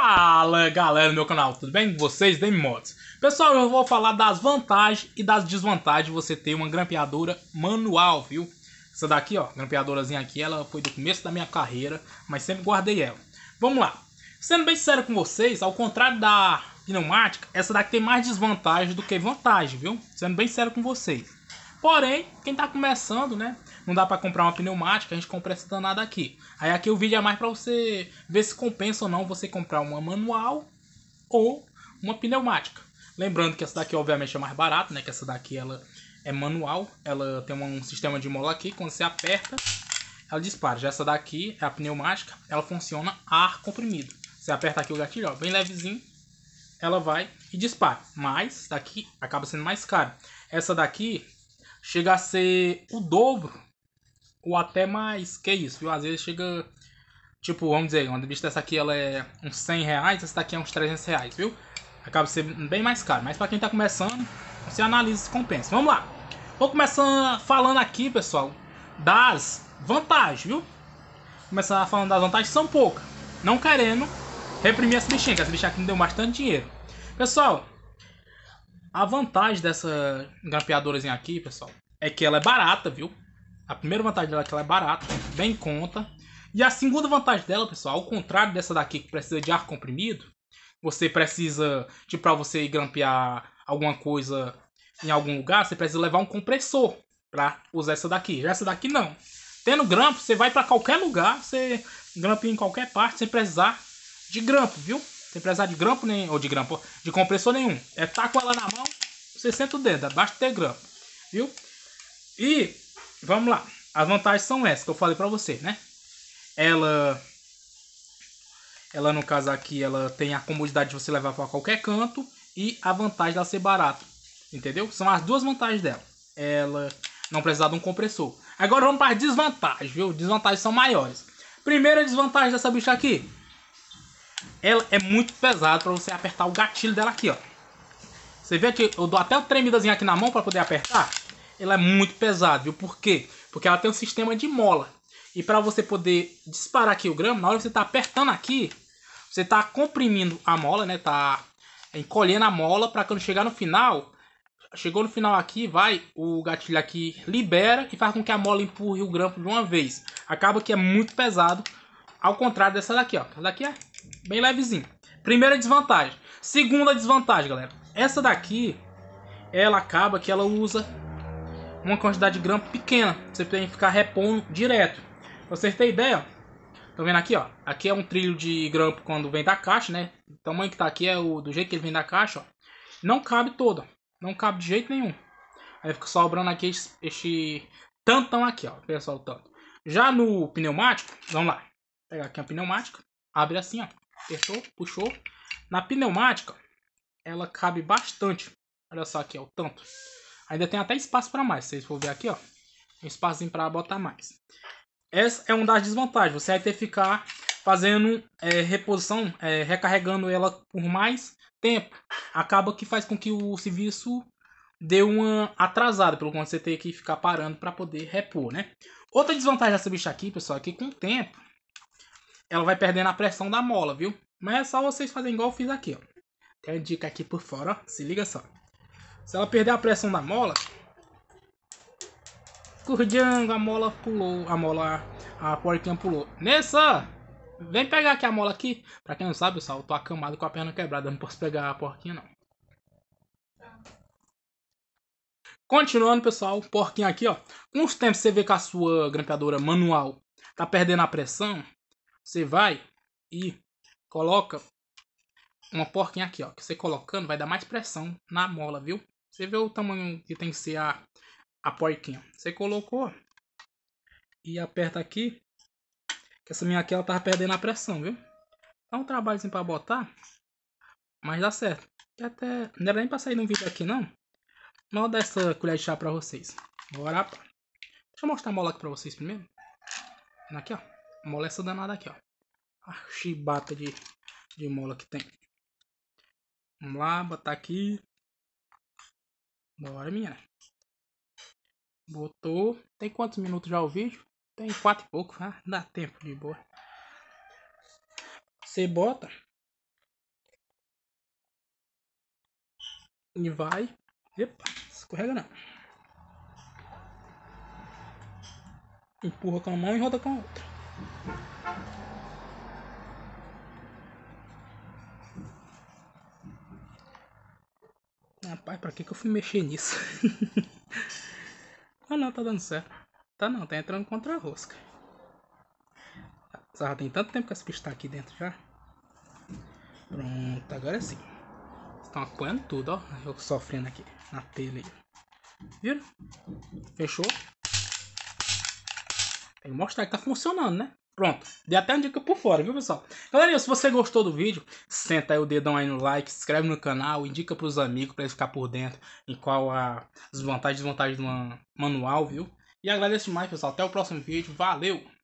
Fala galera do meu canal, tudo bem com vocês? Demi Motos. Pessoal, eu vou falar das vantagens e das desvantagens de você ter uma grampeadora manual, viu? Essa daqui, ó, grampeadorazinha aqui, ela foi do começo da minha carreira, mas sempre guardei ela. Vamos lá. Sendo bem sério com vocês, ao contrário da pneumática, essa daqui tem mais desvantagem do que vantagem, viu? Sendo bem sério com vocês. Porém, quem tá começando, né? Não dá para comprar uma pneumática, a gente compra essa danada aqui. Aí aqui o vídeo é mais para você ver se compensa ou não você comprar uma manual ou uma pneumática. Lembrando que essa daqui obviamente é mais barata, né? Que essa daqui ela é manual, ela tem um sistema de mola aqui, quando você aperta, ela dispara. Já essa daqui é a pneumática, ela funciona ar comprimido. Você aperta aqui o gatilho, ó, bem levezinho, ela vai e dispara. Mas daqui acaba sendo mais caro. Essa daqui chega a ser o dobro ou até mais que isso, viu? Às vezes chega, tipo, vamos dizer, uma revista dessa aqui ela é uns 100 reais, essa daqui é uns 300 reais, viu? Acaba sendo bem mais caro, mas para quem tá começando, você analisa se compensa. Vamos lá! Vou começar falando aqui, pessoal, das vantagens, viu? Começar falando das vantagens, são poucas. Não querendo reprimir essa bichinha, que essa bichinha aqui me deu bastante dinheiro. Pessoal, a vantagem dessa grampeadorazinha aqui, pessoal, é que ela é barata, viu? A primeira vantagem dela é que ela é barata, bem em conta. E a segunda vantagem dela, pessoal, ao contrário dessa daqui que precisa de ar comprimido, você precisa, tipo, pra você grampear alguma coisa em algum lugar, você precisa levar um compressor pra usar essa daqui. Já essa daqui não. Tendo grampo, você vai para qualquer lugar, você grampeia em qualquer parte sem precisar de grampo, viu? Sem precisar de grampo nem ou de grampo, de compressor nenhum. É tá com ela na mão, você senta o dedo, basta ter grampo, viu? E vamos lá. As vantagens são essas que eu falei pra você, né? Ela ela no caso aqui, ela tem a comodidade de você levar para qualquer canto e a vantagem dela ser barata. Entendeu? São as duas vantagens dela. Ela não precisar de um compressor. Agora vamos para as desvantagens, viu? Desvantagens são maiores. Primeira desvantagem dessa bicha aqui, ela é muito pesada para você apertar o gatilho dela aqui, ó. Você vê que eu dou até uma tremidazinho aqui na mão para poder apertar. Ela é muito pesada, viu? Por quê? Porque ela tem um sistema de mola. E para você poder disparar aqui o grama, na hora que você tá apertando aqui, você tá comprimindo a mola, né? Tá encolhendo a mola para quando chegar no final, chegou no final aqui, vai, o gatilho aqui libera e faz com que a mola empurre o grampo de uma vez. Acaba que é muito pesado, ao contrário dessa daqui, ó. Essa daqui é Bem levezinho. Primeira desvantagem. Segunda desvantagem, galera. Essa daqui, ela acaba que ela usa uma quantidade de grampo pequena. Você tem que ficar repondo direto. Pra vocês terem ideia, tô tá vendo aqui, ó? Aqui é um trilho de grampo quando vem da caixa, né? O tamanho que tá aqui é o do jeito que ele vem da caixa, ó. Não cabe todo, ó. Não cabe de jeito nenhum. Aí fica sobrando aqui este, este tantão aqui, ó. Pessoal, tanto. Já no pneumático, vamos lá. Vou pegar aqui a pneumática abre assim, ó. Apertou, puxou. Na pneumática, ela cabe bastante. Olha só aqui, ó, o tanto. Ainda tem até espaço para mais. Se vocês for ver aqui, ó. Um espacinho para botar mais. Essa é uma das desvantagens. Você vai ter que ficar fazendo é, reposição, é, recarregando ela por mais tempo. Acaba que faz com que o serviço dê uma atrasada, pelo quanto você tem que ficar parando para poder repor, né? Outra desvantagem dessa bicha aqui, pessoal, é que com o tempo ela vai perdendo a pressão da mola, viu? Mas é só vocês fazerem igual eu fiz aqui, ó. Tem uma dica aqui por fora, ó. Se liga só. Se ela perder a pressão da mola... Curdiango, a mola pulou. A mola... A porquinha pulou. Nessa! Vem pegar aqui a mola aqui. Pra quem não sabe, pessoal, eu tô acamado com a perna quebrada. Eu não posso pegar a porquinha, não. Continuando, pessoal, porquinha aqui, ó. Com os tempos você vê que a sua grampeadora manual tá perdendo a pressão, você vai e coloca uma porquinha aqui, ó. Que você colocando vai dar mais pressão na mola, viu? Você vê o tamanho que tem que ser a, a porquinha. Você colocou e aperta aqui. Que essa minha aqui, ela tava perdendo a pressão, viu? Dá um trabalhozinho pra botar, mas dá certo. até... Não era nem pra sair no vídeo aqui, não. Mas vou dar essa colher de chá pra vocês. Bora, pá. Deixa eu mostrar a mola aqui pra vocês primeiro. Aqui, ó. Mola essa danada aqui, ó. A chibata de, de mola que tem. Vamos lá, botar aqui. Bora, menina. Botou. Tem quantos minutos já o vídeo? Tem quatro e pouco, né? Dá tempo de boa. Você bota. E vai. Epa, escorrega não. Empurra com a mão e roda com a outra. Rapaz, pra que que eu fui mexer nisso? ah não, tá dando certo. Tá não, tá entrando contra a rosca. Sarra, tem tanto tempo que essa pista tá aqui dentro já. Pronto, agora sim. Estão apoiando tudo, ó. Eu sofrendo aqui na telha aí. Viram? Fechou? Tem que mostrar que tá funcionando, né? Pronto, dei até uma dica por fora, viu pessoal? Galerinha, se você gostou do vídeo, senta aí o dedão aí no like, se inscreve no canal, indica pros amigos pra eles ficar por dentro em qual a desvantagem e desvantagem do manual, viu? E agradeço mais, pessoal. Até o próximo vídeo. Valeu!